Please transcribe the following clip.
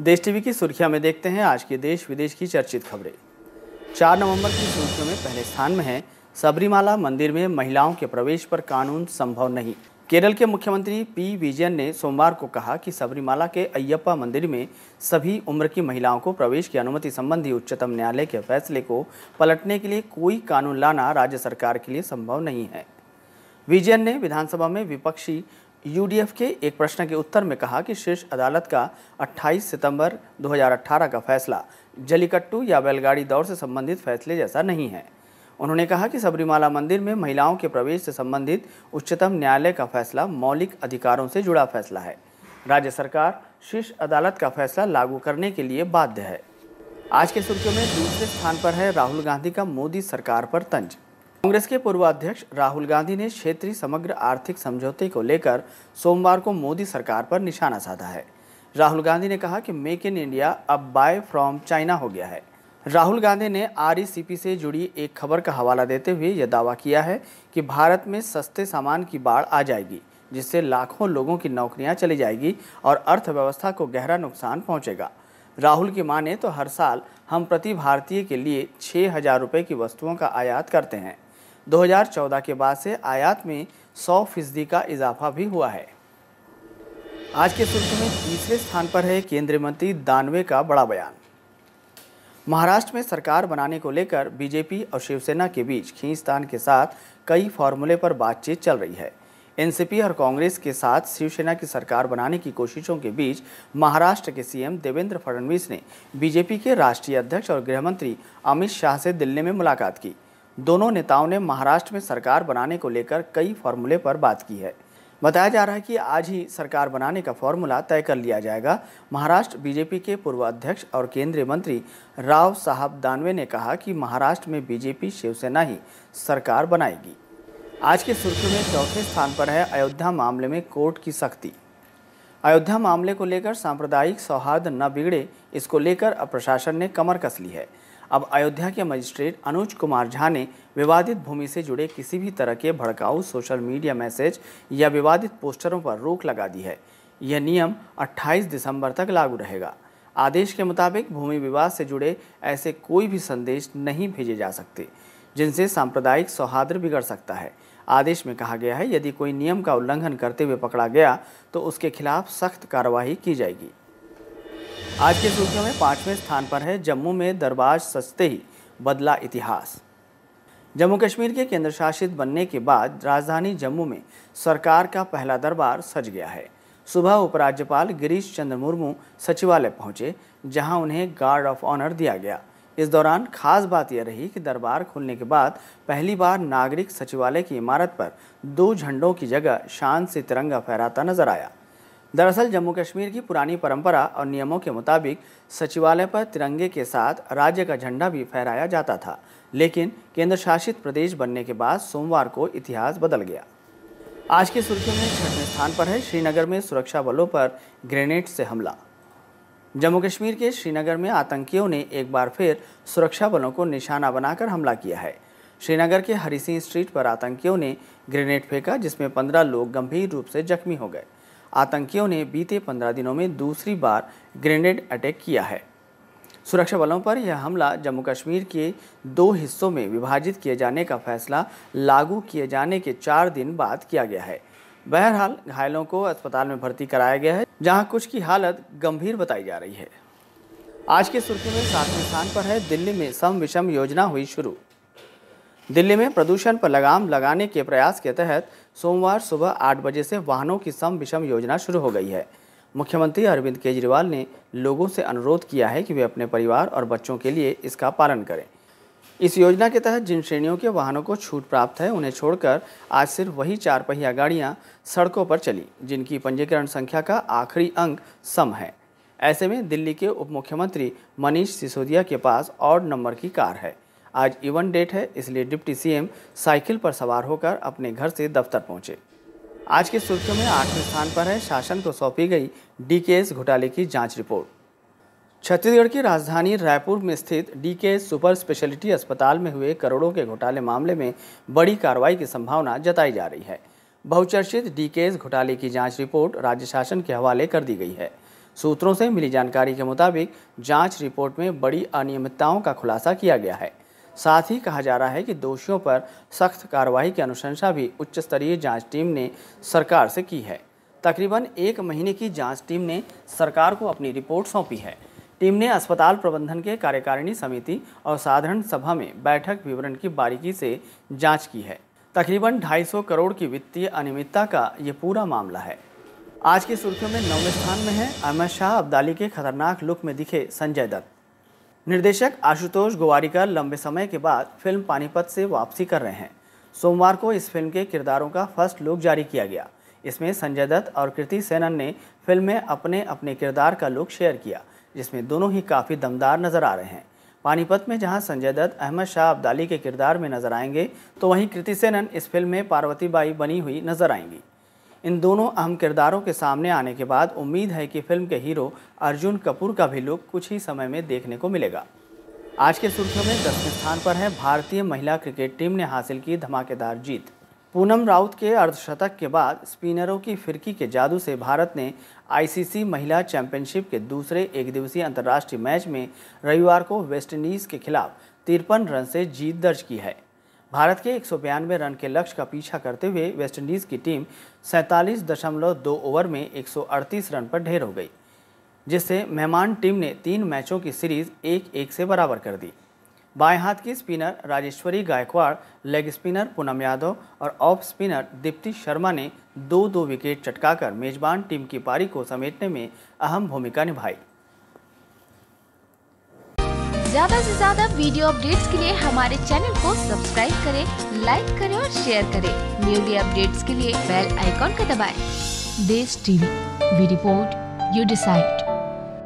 देश टीवी की सुर्खिया में देखते हैं आज के देश विदेश की चर्चित खबरें चार नवंबर की सुर्खियों में पहले स्थान में है सबरीमाला मंदिर में महिलाओं के प्रवेश पर कानून संभव नहीं केरल के मुख्यमंत्री पी विजयन ने सोमवार को कहा कि सबरीमाला के अयप्पा मंदिर में सभी उम्र की महिलाओं को प्रवेश की अनुमति संबंधी उच्चतम न्यायालय के फैसले को पलटने के लिए कोई कानून लाना राज्य सरकार के लिए संभव नहीं है विजयन ने विधानसभा में विपक्षी यूडीएफ के एक प्रश्न के उत्तर में कहा कि शीर्ष अदालत का 28 सितंबर 2018 का फैसला जलीकट्टू या बैलगाड़ी दौड़ से संबंधित फैसले जैसा नहीं है उन्होंने कहा कि सबरीमाला मंदिर में महिलाओं के प्रवेश से संबंधित उच्चतम न्यायालय का फैसला मौलिक अधिकारों से जुड़ा फैसला है राज्य सरकार शीर्ष अदालत का फैसला लागू करने के लिए बाध्य है आज के सुर्खियों में दूसरे स्थान पर है राहुल गांधी का मोदी सरकार पर तंज कांग्रेस के पूर्व अध्यक्ष राहुल गांधी ने क्षेत्रीय समग्र आर्थिक समझौते को लेकर सोमवार को मोदी सरकार पर निशाना साधा है राहुल गांधी ने कहा कि मेक इन इंडिया अब बाय फ्रॉम चाइना हो गया है राहुल गांधी ने आर से जुड़ी एक खबर का हवाला देते हुए यह दावा किया है कि भारत में सस्ते सामान की बाढ़ आ जाएगी जिससे लाखों लोगों की नौकरियां चली जाएगी और अर्थव्यवस्था को गहरा नुकसान पहुंचेगा राहुल की माने तो हर साल हम प्रति भारतीय के लिए छः हज़ार रुपये की वस्तुओं का आयात करते हैं 2014 के बाद से आयात में 100 फीसदी का इजाफा भी हुआ है आज के सुर्खी में तीसरे स्थान पर है केंद्रीय मंत्री दानवे का बड़ा बयान महाराष्ट्र में सरकार बनाने को लेकर बीजेपी और शिवसेना के बीच खींचतान के साथ कई फॉर्मूले पर बातचीत चल रही है एनसीपी और कांग्रेस के साथ शिवसेना की सरकार बनाने की कोशिशों के बीच महाराष्ट्र के सीएम देवेंद्र फडणवीस ने बीजेपी के राष्ट्रीय अध्यक्ष और गृहमंत्री अमित शाह से दिल्ली में मुलाकात की दोनों नेताओं ने महाराष्ट्र में सरकार बनाने को लेकर कई फॉर्मूले पर बात की है बताया जा रहा है कि आज ही सरकार बनाने का फॉर्मूला तय कर लिया जाएगा महाराष्ट्र बीजेपी के पूर्व अध्यक्ष और केंद्रीय मंत्री राव साहब दानवे ने कहा कि महाराष्ट्र में बीजेपी शिवसेना ही सरकार बनाएगी आज के सुर्खी में चौथे स्थान पर है अयोध्या मामले में कोर्ट की सख्ती अयोध्या मामले को लेकर सांप्रदायिक सौहार्द न बिगड़े इसको लेकर अब प्रशासन ने कमर कस ली है अब अयोध्या के मजिस्ट्रेट अनुज कुमार झा ने विवादित भूमि से जुड़े किसी भी तरह के भड़काऊ सोशल मीडिया मैसेज या विवादित पोस्टरों पर रोक लगा दी है यह नियम 28 दिसंबर तक लागू रहेगा आदेश के मुताबिक भूमि विवाद से जुड़े ऐसे कोई भी संदेश नहीं भेजे जा सकते जिनसे सांप्रदायिक सौहार्द बिगड़ सकता है आदेश में कहा गया है यदि कोई नियम का उल्लंघन करते हुए पकड़ा गया तो उसके खिलाफ सख्त कार्रवाई की जाएगी आज के सूचियों में पाँचवें स्थान पर है जम्मू में दरबार सस्ते ही बदला इतिहास जम्मू कश्मीर के केंद्र शासित बनने के बाद राजधानी जम्मू में सरकार का पहला दरबार सज गया है सुबह उपराज्यपाल गिरीश चंद्र मुर्मू सचिवालय पहुंचे जहां उन्हें गार्ड ऑफ ऑनर दिया गया इस दौरान खास बात यह रही कि दरबार खुलने के बाद पहली बार नागरिक सचिवालय की इमारत पर दो झंडों की जगह शान से तिरंगा फहराता नजर आया दरअसल जम्मू कश्मीर की पुरानी परंपरा और नियमों के मुताबिक सचिवालय पर तिरंगे के साथ राज्य का झंडा भी फहराया जाता था लेकिन केंद्र शासित प्रदेश बनने के बाद सोमवार को इतिहास बदल गया आज की सुर्खियों में छठवें स्थान पर है श्रीनगर में सुरक्षा बलों पर ग्रेनेड से हमला जम्मू कश्मीर के श्रीनगर में आतंकियों ने एक बार फिर सुरक्षा बलों को निशाना बनाकर हमला किया है श्रीनगर के हरी सिंह स्ट्रीट पर आतंकियों ने ग्रेनेड फेंका जिसमें पंद्रह लोग गंभीर रूप से जख्मी हो गए आतंकियों ने बीते पंद्रह दिनों में दूसरी बार ग्रेनेड अटैक किया है सुरक्षा बलों पर यह हमला जम्मू कश्मीर के दो हिस्सों में विभाजित किए जाने का फैसला लागू किए जाने के चार दिन बाद किया गया है बहरहाल घायलों को अस्पताल में भर्ती कराया गया है जहां कुछ की हालत गंभीर बताई जा रही है आज की सुर्खी में सातवें स्थान पर है दिल्ली में सम विषम योजना हुई शुरू दिल्ली में प्रदूषण पर लगाम लगाने के प्रयास के तहत सोमवार सुबह आठ बजे से वाहनों की सम विषम योजना शुरू हो गई है मुख्यमंत्री अरविंद केजरीवाल ने लोगों से अनुरोध किया है कि वे अपने परिवार और बच्चों के लिए इसका पालन करें इस योजना के तहत जिन श्रेणियों के वाहनों को छूट प्राप्त है उन्हें छोड़कर आज सिर्फ वही चार पहिया गाड़ियां सड़कों पर चली जिनकी पंजीकरण संख्या का आखिरी अंक सम है ऐसे में दिल्ली के उप मुख्यमंत्री मनीष सिसोदिया के पास और नंबर की कार है आज इवन डेट है इसलिए डिप्टी सीएम साइकिल पर सवार होकर अपने घर से दफ्तर पहुंचे आज की सुर्खियों में आठवें स्थान पर है शासन को सौंपी गई डी घोटाले की जाँच रिपोर्ट छत्तीसगढ़ की राजधानी रायपुर में स्थित डीके सुपर स्पेशलिटी अस्पताल में हुए करोड़ों के घोटाले मामले में बड़ी कार्रवाई की संभावना जताई जा रही है बहुचर्चित डीकेएस घोटाले की जांच रिपोर्ट राज्य शासन के हवाले कर दी गई है सूत्रों से मिली जानकारी के मुताबिक जांच रिपोर्ट में बड़ी अनियमितताओं का खुलासा किया गया है साथ ही कहा जा रहा है कि दोषियों पर सख्त कार्रवाई की अनुशंसा भी उच्च स्तरीय जांच टीम ने सरकार से की है तकरीबन एक महीने की जांच टीम ने सरकार को अपनी रिपोर्ट सौंपी है टीम ने अस्पताल प्रबंधन के कार्यकारिणी समिति और साधारण सभा में बैठक विवरण की बारीकी से जाँच की है तकरीबन ढाई करोड़ की वित्तीय अनियमितता का ये पूरा मामला है आज की सुर्खियों में नौवें स्थान में है अमित शाह अब्दाली के खतरनाक लुक में दिखे संजय दत्त निर्देशक आशुतोष गोवारिकर लंबे समय के बाद फिल्म पानीपत से वापसी कर रहे हैं सोमवार को इस फिल्म के किरदारों का फर्स्ट लुक जारी किया गया इसमें संजय दत्त और कृति सेनन ने फिल्म में अपने अपने किरदार का लुक शेयर किया जिसमें दोनों ही काफ़ी दमदार नजर आ रहे हैं पानीपत में जहां संजय दत्त अहमद शाह अब्दाली के किरदार में नजर आएंगे तो वहीं कृति सेनन इस फिल्म में पार्वती बाई बनी हुई नजर आएंगी इन दोनों अहम किरदारों के सामने आने के बाद उम्मीद है कि फिल्म के हीरो अर्जुन कपूर का भी लुक कुछ ही समय में देखने को मिलेगा आज के सुर्खियों में दसवें स्थान पर है भारतीय महिला क्रिकेट टीम ने हासिल की धमाकेदार जीत पूनम राउत के अर्धशतक के बाद स्पिनरों की फिरकी के जादू से भारत ने आईसीसी महिला चैंपियनशिप के दूसरे एक दिवसीय अंतर्राष्ट्रीय मैच में रविवार को वेस्टइंडीज़ के खिलाफ तिरपन रन से जीत दर्ज की है भारत के एक रन के लक्ष्य का पीछा करते हुए वेस्टइंडीज़ की टीम सैंतालीस दशमलव दो ओवर में एक रन पर ढेर हो गई जिससे मेहमान टीम ने तीन मैचों की सीरीज एक एक से बराबर कर दी बाएं हाथ की spinner Rajeshwari Gayakwad leg spinner Poonam Yadav और ऑफ स्पिनर दीप्ति शर्मा ने दो दो विकेट चटकाकर मेजबान टीम की पारी को समेटने में अहम भूमिका निभाई ज्यादा से ज्यादा वीडियो अपडेट्स के लिए हमारे चैनल को सब्सक्राइब करें, लाइक करें और शेयर करें। न्यूली अपडेट्स के लिए बेल आइकॉन को दबाएं। Desh TV, we report you decide